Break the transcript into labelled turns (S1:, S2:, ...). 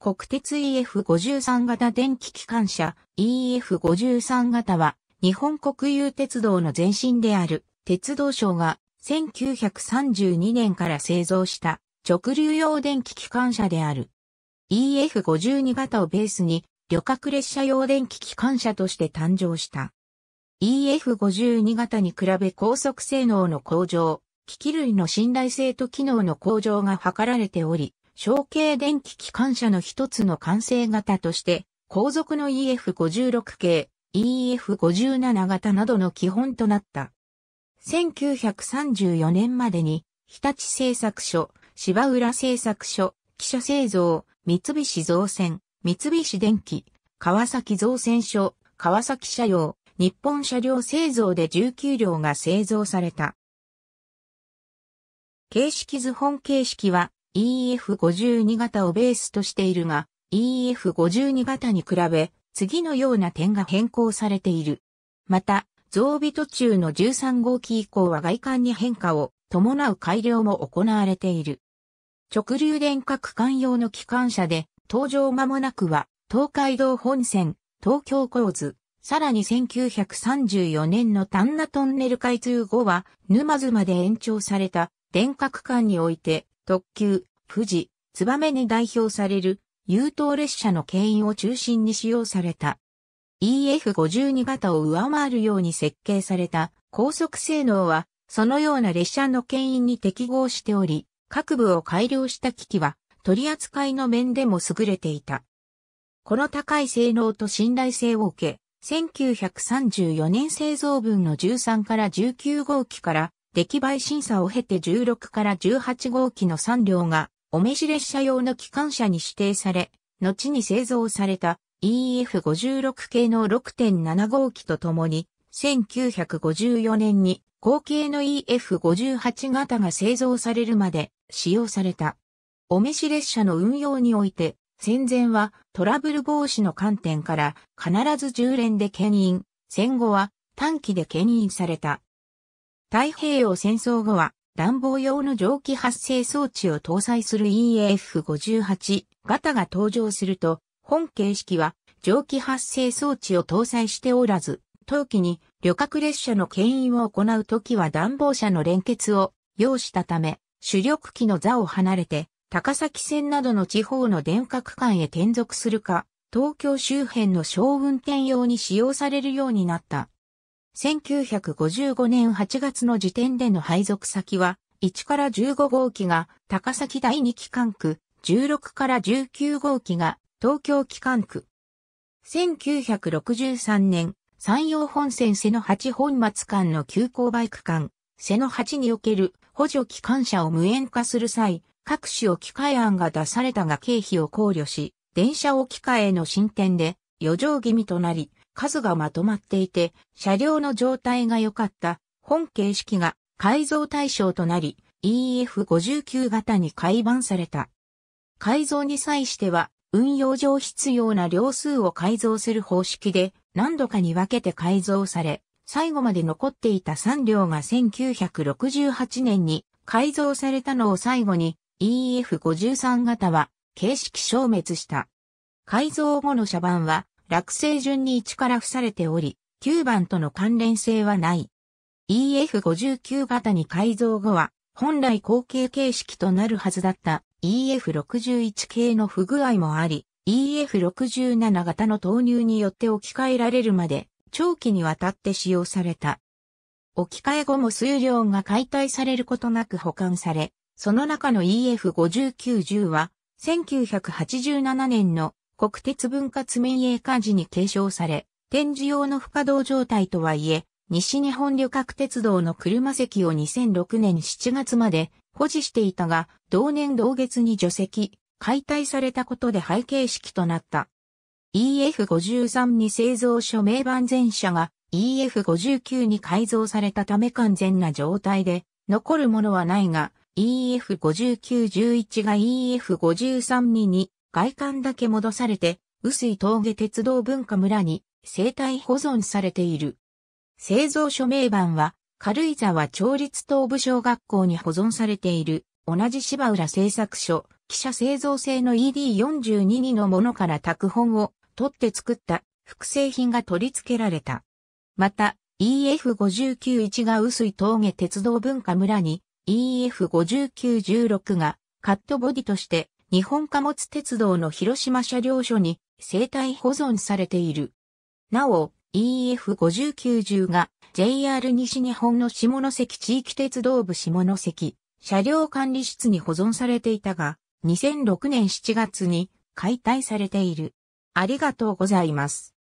S1: 国鉄 EF53 型電気機関車 EF53 型は日本国有鉄道の前身である鉄道省が1932年から製造した直流用電気機関車である。EF52 型をベースに旅客列車用電気機関車として誕生した。EF52 型に比べ高速性能の向上、機器類の信頼性と機能の向上が図られており、小型電気機関車の一つの完成型として、後続の EF56 系、EF57 型などの基本となった。1934年までに、日立製作所、芝浦製作所、汽車製造、三菱造船、三菱電機、川崎造船所、川崎車両、日本車両製造で19両が製造された。形式図本形式は EF52 型をベースとしているが、EF52 型に比べ、次のような点が変更されている。また、増備途中の13号機以降は外観に変化を伴う改良も行われている。直流電化区間用の機関車で、登場間もなくは、東海道本線、東京構図、さらに1934年の丹那トンネル開通後は、沼津まで延長された電化区間において、特急、富士、燕に代表される、優等列車の牽引を中心に使用された。EF52 型を上回るように設計された高速性能は、そのような列車の牽引に適合しており、各部を改良した機器は、取り扱いの面でも優れていた。この高い性能と信頼性を受け、1934年製造分の13から19号機から、出来栄え審査を経て16から18号機の3両がお召し列車用の機関車に指定され、後に製造された EF56 系の6.7号機とともに、1954年に後継の EF58 型が製造されるまで使用された。お召し列車の運用において、戦前はトラブル防止の観点から必ず10連で牽引、戦後は短期で牽引された。太平洋戦争後は暖房用の蒸気発生装置を搭載する EF58 a 型が登場すると、本形式は蒸気発生装置を搭載しておらず、冬季に旅客列車の牽引を行うときは暖房車の連結を要したため、主力機の座を離れて、高崎線などの地方の電化区間へ転属するか、東京周辺の小運転用に使用されるようになった。1955年8月の時点での配属先は、1から15号機が高崎第2機関区、16から19号機が東京機関区。1963年、山陽本線瀬野八本松間の急行バイク間、瀬野八における補助機関車を無縁化する際、各種置き換え案が出されたが経費を考慮し、電車置き換えの進展で余剰気味となり、数がまとまっていて、車両の状態が良かった本形式が改造対象となり、EF59 型に改版された。改造に際しては、運用上必要な量数を改造する方式で、何度かに分けて改造され、最後まで残っていた3両が1968年に改造されたのを最後に EF53 型は形式消滅した。改造後の車番は落成順に1から付されており、9番との関連性はない。EF59 型に改造後は、本来後継形式となるはずだった EF61 系の不具合もあり、EF67 型の投入によって置き換えられるまで、長期にわたって使用された。置き換え後も数量が解体されることなく保管され、その中の EF5910 は、1987年の国鉄分割民営化時に継承され、展示用の不稼働状態とはいえ、西日本旅客鉄道の車席を2006年7月まで保持していたが、同年同月に除籍、解体されたことで背景式となった。EF53 に製造所名板全車が EF59 に改造されたため完全な状態で、残るものはないが、EF5911 が EF53 に外観だけ戻されて、薄井峠鉄道文化村に生態保存されている。製造署名板は、軽井沢町立東部小学校に保存されている、同じ芝浦製作所、記者製造製の ED42 のものから拓本を取って作った複製品が取り付けられた。また、EF591 が薄井峠鉄道文化村に、EF5916 がカットボディとして日本貨物鉄道の広島車両所に生体保存されている。なお、EF5910 が JR 西日本の下関地域鉄道部下関車両管理室に保存されていたが、2006年7月に解体されている。ありがとうございます。